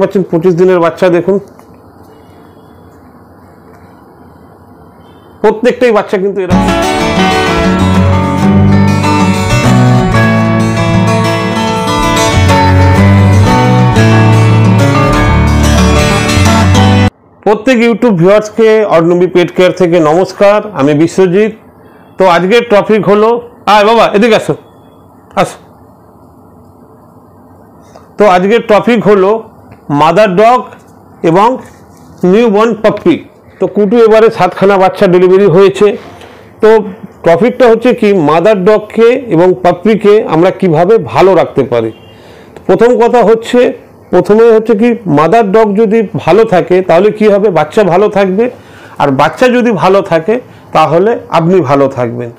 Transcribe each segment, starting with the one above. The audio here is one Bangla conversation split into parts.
পাচ্ছেন পঁচিশ দিনের বাচ্চা দেখুন প্রত্যেকটাই বাচ্চা কিন্তু এরকম প্রত্যেক ইউটিউব ভিউয়ার্সকে অর্ণবী পেট কেয়ার থেকে নমস্কার আমি বিশ্বজিৎ তো আজকের টপিক হলো আয় বাবা এদিকে আসো আসো তো আজকের টপিক হলো মাদার ডগ এবং নিউবর্ন পপি তো কুটু এবারে সাতখানা বাচ্চা ডেলিভারি হয়েছে তো টপিকটা হচ্ছে কি মাদার ডগকে এবং পাপ্পিকে আমরা কিভাবে ভালো রাখতে পারি প্রথম কথা হচ্ছে প্রথমে হচ্ছে কি মাদার ডগ যদি ভালো থাকে তাহলে কি হবে বাচ্চা ভালো থাকবে আর বাচ্চা যদি ভালো থাকে তাহলে আপনি ভালো থাকবেন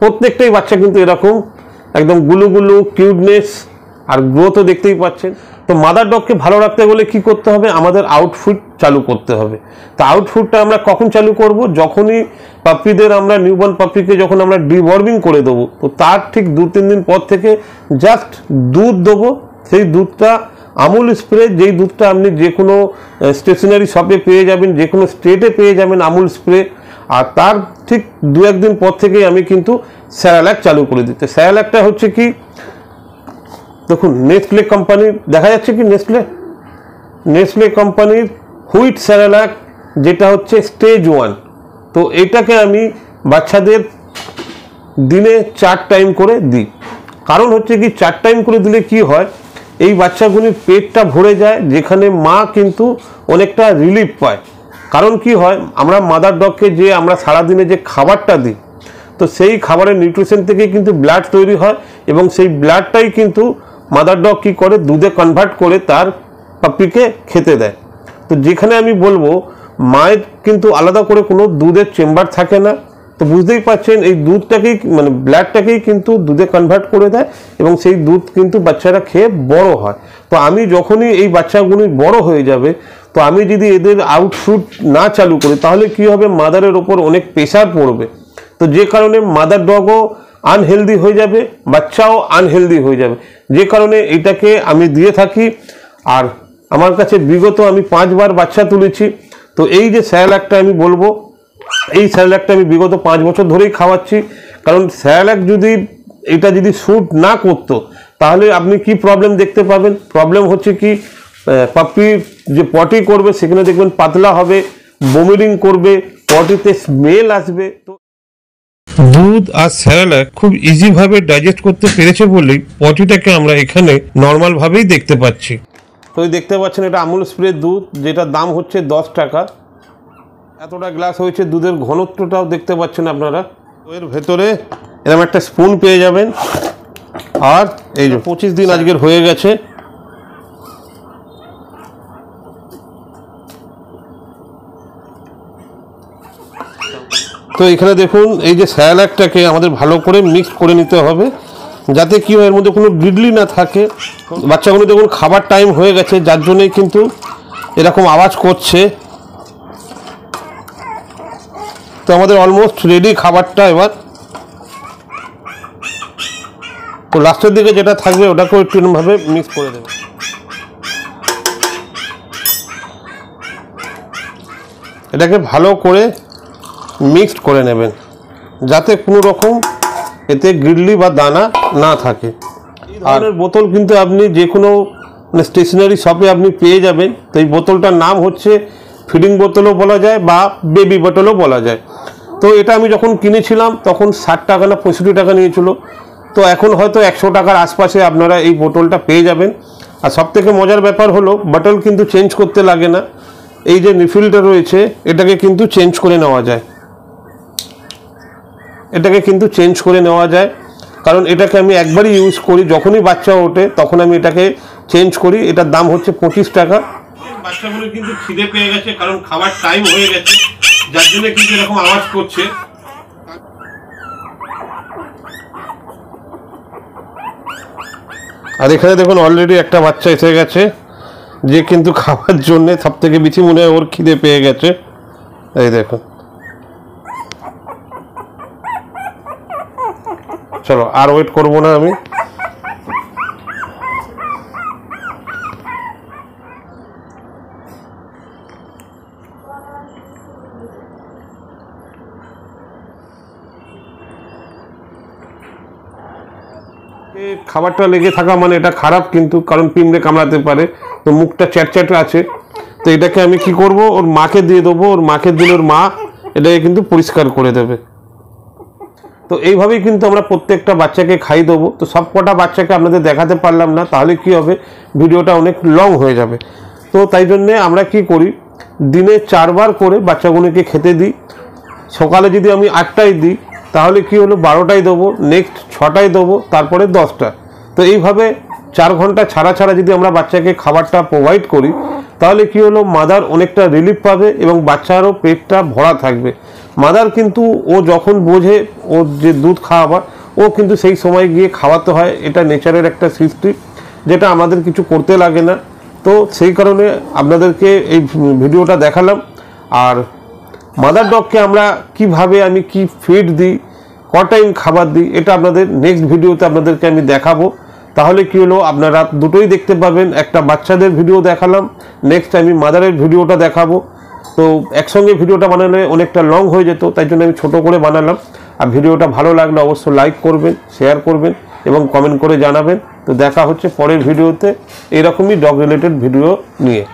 প্রত্যেকটাই বাচ্চা কিন্তু এরকম একদম গুলুগুলু কিউটনেস আর গ্রোথও দেখতেই পাচ্ছেন তো মাদার ডগকে ভালো রাখতে গেলে কি করতে হবে আমাদের আউটফুট চালু করতে হবে তো আউটফুটটা আমরা কখন চালু করব যখনই পাপ্পিদের আমরা নিউবর্ন পাপ্পিকে যখন আমরা ডিওয়ার্মিং করে দেবো তো তার ঠিক দু তিন দিন পর থেকে জাস্ট দুধ দেবো সেই দুধটা আমুল স্প্রে যেই দুধটা আপনি যে কোনো স্টেশনারি শপে পেয়ে যাবেন যে কোনো স্টেটে পেয়ে যাবেন আমুল স্প্রে আর তার ঠিক দু একদিন পর থেকেই আমি কিন্তু স্যারালাক চালু করে দিতে স্যারালাকটা হচ্ছে কি দেখুন নেসপ্লে কোম্পানির দেখা যাচ্ছে কি নেসপ্লে নেসপ্লে কোম্পানির হুইট স্যারালাক যেটা হচ্ছে স্টেজ ওয়ান তো এটাকে আমি বাচ্চাদের দিনে চার টাইম করে দিই কারণ হচ্ছে কি চার টাইম করে দিলে কি হয় এই বাচ্চাগুলির পেটটা ভরে যায় যেখানে মা কিন্তু অনেকটা রিলিফ পায় কারণ কি হয় আমরা মাদার ডগকে যে আমরা সারাদিনে যে খাবারটা দিই তো সেই খাবারের নিউট্রিশন থেকে কিন্তু ব্লাড তৈরি হয় এবং সেই ব্লাডটাই কিন্তু মাদার ডগ কী করে দুধে কনভার্ট করে তার পাপ্পিকে খেতে দেয় তো যেখানে আমি বলবো মায়ের কিন্তু আলাদা করে কোনো দুধের চেম্বার থাকে না তো বুঝতেই পারছেন এই দুধটাকেই মানে ব্লাডটাকেই কিন্তু দুধে কনভার্ট করে দেয় এবং সেই দুধ কিন্তু বাচ্চারা খেয়ে বড় হয় তো আমি যখনই এই বাচ্চাগুলি বড় হয়ে যাবে তো আমি যদি এদের আউটফুট না চালু করি তাহলে কি হবে মাদারের ওপর অনেক প্রেশার পড়বে তো যে কারণে মাদার ডগও আনহেলদি হয়ে যাবে বাচ্চাও আনহেলদি হয়ে যাবে যে কারণে এটাকে আমি দিয়ে থাকি আর আমার কাছে বিগত আমি পাঁচবার বাচ্চা তুলেছি তো এই যে স্যালাকটা আমি বলবো এই স্যালাকটা আমি বিগত পাঁচ বছর ধরেই খাওয়াচ্ছি কারণ স্যালাক যদি এটা যদি শ্যুট না করতো তাহলে আপনি কি প্রবলেম দেখতে পাবেন প্রবলেম হচ্ছে কি পাপি যে পটি করবে সেখানে দেখবেন পাতলা হবে বমিটিং করবে পটিতে স্মেল আসবে তো দুধ আর স্যারেলাক খুব ইজিভাবে ডাইজেস্ট করতে পেরেছে বলেই পটিটাকে আমরা এখানে নর্মালভাবেই দেখতে পাচ্ছি তো দেখতে পাচ্ছেন এটা আমুল স্প্রে দুধ যেটা দাম হচ্ছে দশ টাকা এতটা গ্লাস হয়েছে দুধের ঘনত্বটাও দেখতে পাচ্ছেন আপনারা এর ভেতরে এরকম একটা স্পুন পেয়ে যাবেন আর এই যে পঁচিশ দিন আজকের হয়ে গেছে তো এখানে দেখুন এই যে স্যালাডটাকে আমাদের ভালো করে মিক্স করে নিতে হবে যাতে কী হয় এর মধ্যে কোনো গ্রিডলি না থাকে বাচ্চাগুলো দেখুন খাবার টাইম হয়ে গেছে যার জন্যই কিন্তু এরকম আওয়াজ করছে তো আমাদের অলমোস্ট রেডি খাবারটা এবার তো লাস্টের দিকে যেটা থাকবে ওটাকেও একটু এরকমভাবে মিক্স করে দেবে এটাকে ভালো করে মিক্সড করে নেবেন যাতে কোনো রকম এতে গ্রিডলি বা দানা না থাকে আর বোতল কিন্তু আপনি যে কোনো মানে স্টেশনারি শপে আপনি পেয়ে যাবেন তো এই বোতলটার নাম হচ্ছে ফিডিং বোতলও বলা যায় বা বেবি বোতলও বলা যায় তো এটা আমি যখন কিনেছিলাম তখন ষাট টাকা না পঁয়ষট্টি টাকা নিয়েছিল তো এখন হয়তো একশো টাকার আশপাশে আপনারা এই বোতলটা পেয়ে যাবেন আর সবথেকে মজার ব্যাপার হলো বোতল কিন্তু চেঞ্জ করতে লাগে না এই যে রিফিলটা রয়েছে এটাকে কিন্তু চেঞ্জ করে নেওয়া যায় এটাকে কিন্তু চেঞ্জ করে নেওয়া যায় কারণ এটাকে আমি একবারই ইউজ করি যখনই বাচ্চা ওঠে তখন আমি এটাকে চেঞ্জ করি এটার দাম হচ্ছে পঁচিশ টাকা বাচ্চাগুলো কিন্তু খিদে পেয়ে গেছে কারণ খাবার টাইম হয়ে গেছে যার জন্য কিন্তু এরকম আওয়াজ করছে আর এখানে দেখুন অলরেডি একটা বাচ্চা এসে গেছে যে কিন্তু খাওয়ার জন্যে সব থেকে বেশি মনে হয় ওর খিদে পেয়ে গেছে এই দেখুন চলো আর ওয়েট করব না আমি খাবারটা লেগে থাকা মানে এটা খারাপ কিন্তু কারণ পিঁমড়ে কামড়াতে পারে তো মুখটা চ্যাট আছে তো এটাকে আমি কি করব ওর মাকে দিয়ে দেবো ওর মাকে দিলে ওর মা এটাকে কিন্তু পরিষ্কার করে দেবে তো এইভাবেই কিন্তু আমরা প্রত্যেকটা বাচ্চাকে খাই দেবো তো সব কটা বাচ্চাকে আপনাদের দেখাতে পারলাম না তাহলে কি হবে ভিডিওটা অনেক লং হয়ে যাবে তো তাই জন্যে আমরা কি করি দিনে চারবার করে বাচ্চাগুলোকে খেতে দিই সকালে যদি আমি আটটায় দিই তাহলে কি হলো বারোটায় দেবো নেক্সট ছটায় দেবো তারপরে দশটা তো এইভাবে চার ঘন্টা ছাড়া ছাড়া যদি আমরা বাচ্চাকে খাবারটা প্রোভাইড করি তাহলে কি হলো মাদার অনেকটা রিলিফ পাবে এবং বাচ্চারও পেটটা ভরা থাকবে মাদার কিন্তু ও যখন বোঝে ওর যে দুধ খাওয়াবার ও কিন্তু সেই সময় গিয়ে খাওয়াতে হয় এটা নেচারের একটা সৃষ্টি যেটা আমাদের কিছু করতে লাগে না তো সেই কারণে আপনাদেরকে এই ভিডিওটা দেখালাম আর মাদার ডগকে আমরা কিভাবে আমি কি ফিড দিই ক টাইম খাবার দিই এটা আপনাদের নেক্সট ভিডিওতে আপনাদেরকে আমি দেখাবো তাহলে কি হলো আপনারা দুটোই দেখতে পাবেন একটা বাচ্চাদের ভিডিও দেখালাম নেক্সট আমি মাদারের ভিডিওটা দেখাবো তো একসঙ্গে ভিডিওটা বানালে অনেকটা লং হয়ে যেত তাই জন্য আমি ছোটো করে বানালাম আর ভিডিওটা ভালো লাগলে অবশ্যই লাইক করবেন শেয়ার করবেন এবং কমেন্ট করে জানাবেন তো দেখা হচ্ছে পরের ভিডিওতে এরকমই ডগ রিলেটেড ভিডিও নিয়ে